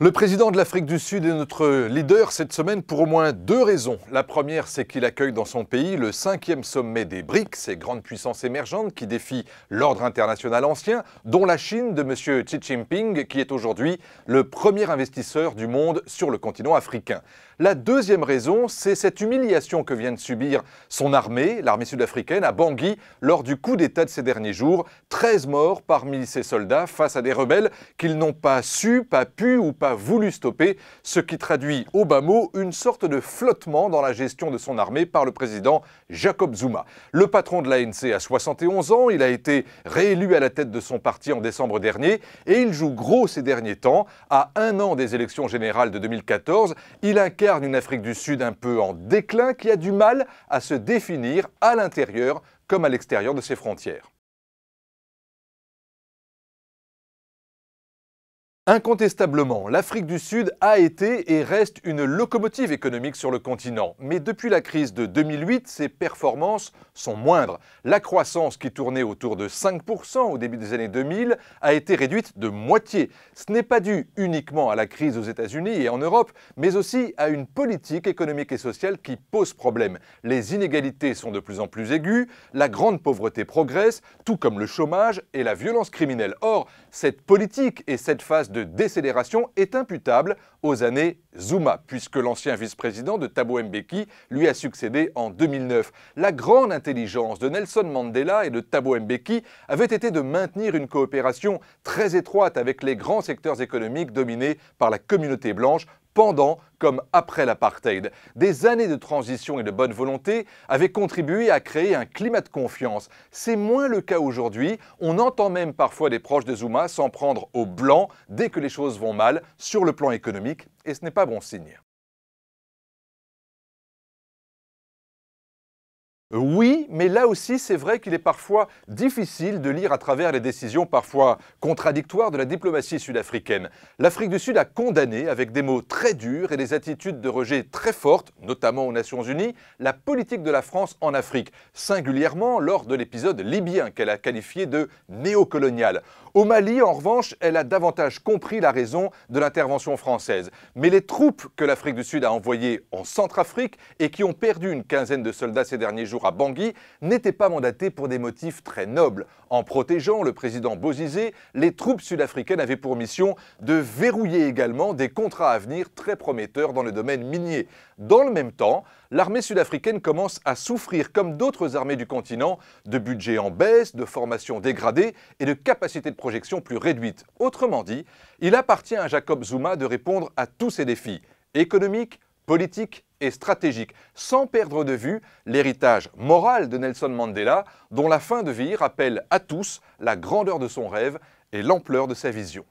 Le président de l'Afrique du Sud est notre leader cette semaine pour au moins deux raisons. La première, c'est qu'il accueille dans son pays le cinquième sommet des BRICS, ces grandes puissances émergentes qui défient l'ordre international ancien, dont la Chine de M. Xi Jinping, qui est aujourd'hui le premier investisseur du monde sur le continent africain. La deuxième raison, c'est cette humiliation que vient de subir son armée, l'armée sud-africaine, à Bangui, lors du coup d'État de ces derniers jours. 13 morts parmi ses soldats face à des rebelles qu'ils n'ont pas su, pas pu ou pas voulu stopper, ce qui traduit au bas une sorte de flottement dans la gestion de son armée par le président Jacob Zuma. Le patron de l'ANC a 71 ans, il a été réélu à la tête de son parti en décembre dernier et il joue gros ces derniers temps. À un an des élections générales de 2014, il incarne une Afrique du Sud un peu en déclin qui a du mal à se définir à l'intérieur comme à l'extérieur de ses frontières. Incontestablement, l'Afrique du Sud a été et reste une locomotive économique sur le continent. Mais depuis la crise de 2008, ses performances sont moindres. La croissance, qui tournait autour de 5% au début des années 2000, a été réduite de moitié. Ce n'est pas dû uniquement à la crise aux États-Unis et en Europe, mais aussi à une politique économique et sociale qui pose problème. Les inégalités sont de plus en plus aiguës, la grande pauvreté progresse, tout comme le chômage et la violence criminelle. Or, cette politique et cette phase de décélération est imputable aux années Zuma, puisque l'ancien vice-président de Thabo Mbeki lui a succédé en 2009. La grande intelligence de Nelson Mandela et de Thabo Mbeki avait été de maintenir une coopération très étroite avec les grands secteurs économiques dominés par la communauté blanche pendant comme après l'apartheid. Des années de transition et de bonne volonté avaient contribué à créer un climat de confiance. C'est moins le cas aujourd'hui. On entend même parfois des proches de Zuma s'en prendre au blanc dès que les choses vont mal sur le plan économique, et ce n'est pas bon signe. Euh, oui, mais là aussi, c'est vrai qu'il est parfois difficile de lire à travers les décisions parfois contradictoires de la diplomatie sud-africaine. L'Afrique du Sud a condamné, avec des mots très durs et des attitudes de rejet très fortes, notamment aux Nations Unies, la politique de la France en Afrique, singulièrement lors de l'épisode libyen qu'elle a qualifié de néocolonial. Au Mali, en revanche, elle a davantage compris la raison de l'intervention française. Mais les troupes que l'Afrique du Sud a envoyées en Centrafrique et qui ont perdu une quinzaine de soldats ces derniers jours, à Bangui n'étaient pas mandatés pour des motifs très nobles. En protégeant le président Bozizé, les troupes sud-africaines avaient pour mission de verrouiller également des contrats à venir très prometteurs dans le domaine minier. Dans le même temps, l'armée sud-africaine commence à souffrir, comme d'autres armées du continent, de budgets en baisse, de formations dégradées et de capacités de projection plus réduites. Autrement dit, il appartient à Jacob Zuma de répondre à tous ces défis économiques, politique et stratégique, sans perdre de vue l'héritage moral de Nelson Mandela, dont la fin de vie rappelle à tous la grandeur de son rêve et l'ampleur de sa vision.